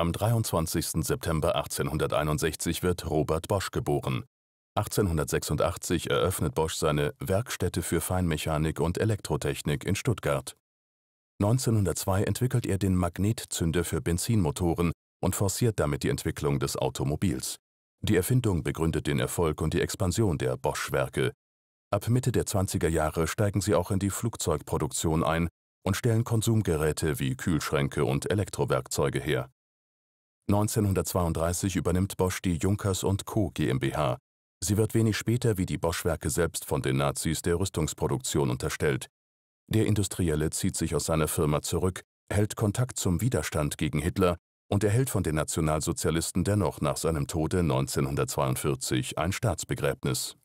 Am 23. September 1861 wird Robert Bosch geboren. 1886 eröffnet Bosch seine Werkstätte für Feinmechanik und Elektrotechnik in Stuttgart. 1902 entwickelt er den Magnetzünder für Benzinmotoren und forciert damit die Entwicklung des Automobils. Die Erfindung begründet den Erfolg und die Expansion der Bosch-Werke. Ab Mitte der 20er Jahre steigen sie auch in die Flugzeugproduktion ein und stellen Konsumgeräte wie Kühlschränke und Elektrowerkzeuge her. 1932 übernimmt Bosch die Junkers Co. GmbH. Sie wird wenig später wie die Bosch-Werke selbst von den Nazis der Rüstungsproduktion unterstellt. Der Industrielle zieht sich aus seiner Firma zurück, hält Kontakt zum Widerstand gegen Hitler und erhält von den Nationalsozialisten dennoch nach seinem Tode 1942 ein Staatsbegräbnis.